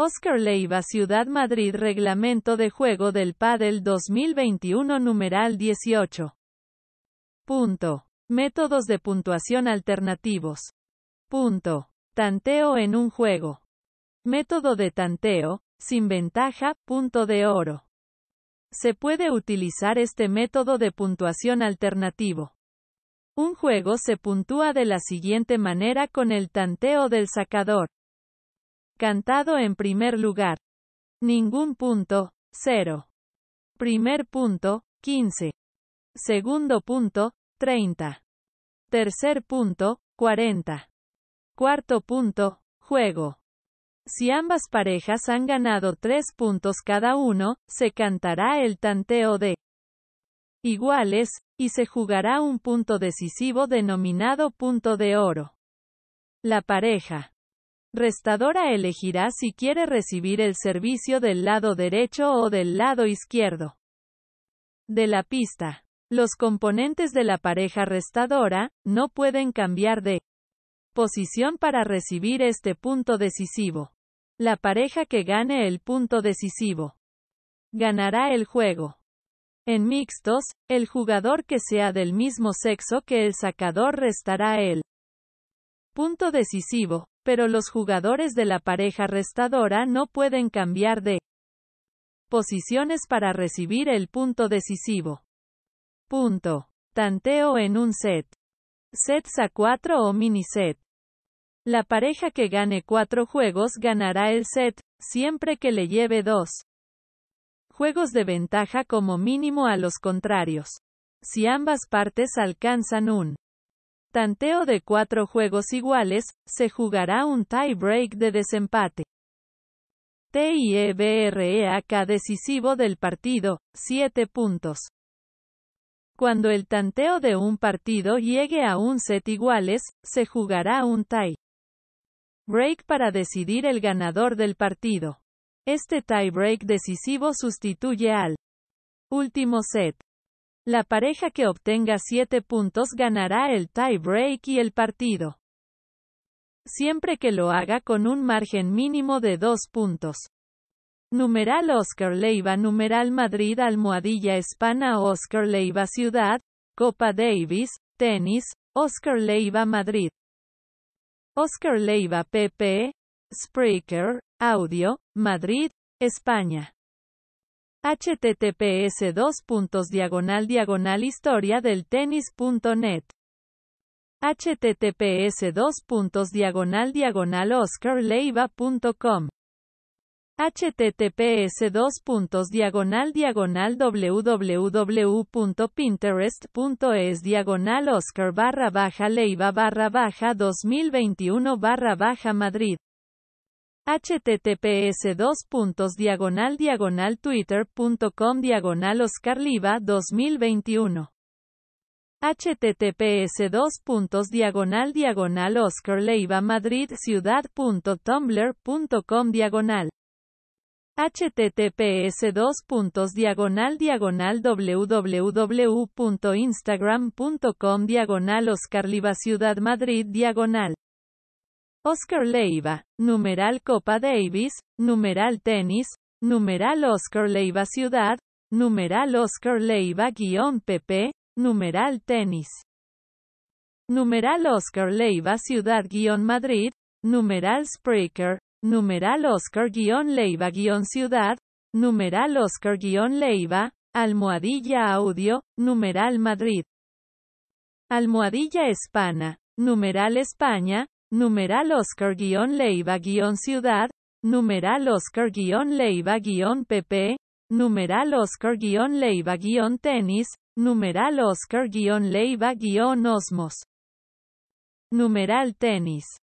Oscar Leiva Ciudad Madrid Reglamento de Juego del Padel 2021 numeral 18. Punto. Métodos de puntuación alternativos. Punto. Tanteo en un juego. Método de tanteo, sin ventaja, punto de oro. Se puede utilizar este método de puntuación alternativo. Un juego se puntúa de la siguiente manera con el tanteo del sacador. Cantado en primer lugar. Ningún punto. cero. Primer punto. 15. Segundo punto. 30. Tercer punto. 40. Cuarto punto. Juego. Si ambas parejas han ganado tres puntos cada uno, se cantará el tanteo de iguales, y se jugará un punto decisivo denominado punto de oro. La pareja Restadora elegirá si quiere recibir el servicio del lado derecho o del lado izquierdo de la pista. Los componentes de la pareja restadora no pueden cambiar de posición para recibir este punto decisivo. La pareja que gane el punto decisivo ganará el juego. En mixtos, el jugador que sea del mismo sexo que el sacador restará el punto decisivo, pero los jugadores de la pareja restadora no pueden cambiar de posiciones para recibir el punto decisivo. Punto. Tanteo en un set. Sets a cuatro o mini set. La pareja que gane cuatro juegos ganará el set, siempre que le lleve dos juegos de ventaja como mínimo a los contrarios. Si ambas partes alcanzan un Tanteo de cuatro juegos iguales, se jugará un tie-break de desempate. TIEBREAK decisivo del partido, 7 puntos. Cuando el tanteo de un partido llegue a un set iguales, se jugará un tie. Break para decidir el ganador del partido. Este tie break decisivo sustituye al último set. La pareja que obtenga 7 puntos ganará el tie-break y el partido. Siempre que lo haga con un margen mínimo de 2 puntos. Numeral Oscar Leiva Numeral Madrid Almohadilla Hispana Oscar Leiva Ciudad, Copa Davis, Tenis, Oscar Leiva Madrid. Oscar Leiva PP, Spreaker, Audio, Madrid, España https dos puntos diagonal diagonal historia del tenis.net https dos puntos diagonal diagonal oscarleiva.com https dos puntos diagonal diagonal www.pinterest.es diagonal oscar barra baja leiva barra baja 2021 barra baja madrid https dos puntos diagonal diagonal twitter.com diagonal oscarliva 2021 https dos puntos diagonal diagonal Oscar Leiva Madrid ciudad.tumblr.com diagonal https dos puntos diagonal diagonal www.instagram.com diagonal Oscar Ciudad Madrid diagonal Oscar Leiva, numeral Copa Davis, numeral tenis, numeral Oscar Leiva Ciudad, numeral Oscar Leiva-PP, numeral tenis. Numeral Oscar Leiva Ciudad-Madrid, numeral Spreaker, numeral Oscar-Leiva-Ciudad, numeral Oscar-Leiva, almohadilla audio, numeral Madrid. Almohadilla hispana, numeral España, numeral Oscar-Leiva-Ciudad, numeral Oscar-Leiva-PP, numeral Oscar-Leiva-Tenis, numeral Oscar-Leiva-Osmos. Numeral Tenis.